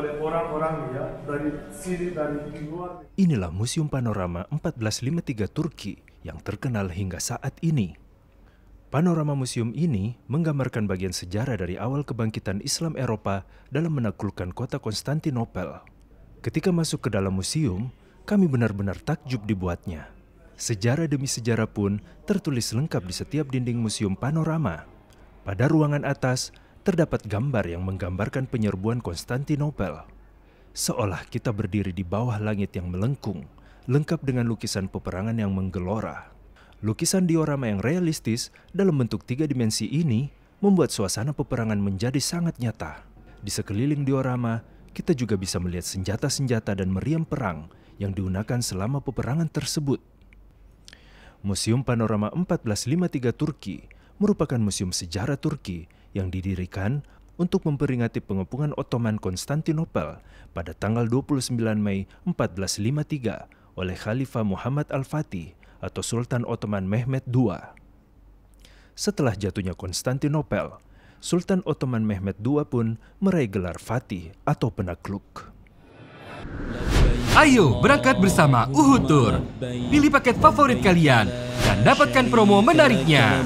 oleh orang-orang ya dari sini dari luar. Inilah Museum Panorama 1453 Turki yang terkenal hingga saat ini. Panorama museum ini menggambarkan bagian sejarah dari awal kebangkitan Islam Eropa dalam menaklukkan kota Konstantinopel. Ketika masuk ke dalam museum, kami benar-benar takjub dibuatnya. Sejarah demi sejarah pun tertulis lengkap di setiap dinding museum panorama. Pada ruangan atas, terdapat gambar yang menggambarkan penyerbuan Konstantinopel. Seolah kita berdiri di bawah langit yang melengkung, lengkap dengan lukisan peperangan yang menggelora. Lukisan diorama yang realistis dalam bentuk tiga dimensi ini membuat suasana peperangan menjadi sangat nyata. Di sekeliling diorama, kita juga bisa melihat senjata-senjata dan meriam perang yang digunakan selama peperangan tersebut. Museum Panorama 1453 Turki merupakan museum sejarah Turki yang didirikan untuk memperingati pengepungan Ottoman Konstantinopel pada tanggal 29 Mei 1453 oleh Khalifah Muhammad Al-Fatih atau Sultan Ottoman Mehmed II. Setelah jatuhnya Konstantinopel, Sultan Ottoman Mehmed II pun meraih gelar Fatih atau penakluk. Ayo berangkat bersama Uhud Tour. Pilih paket favorit kalian dan dapatkan promo menariknya.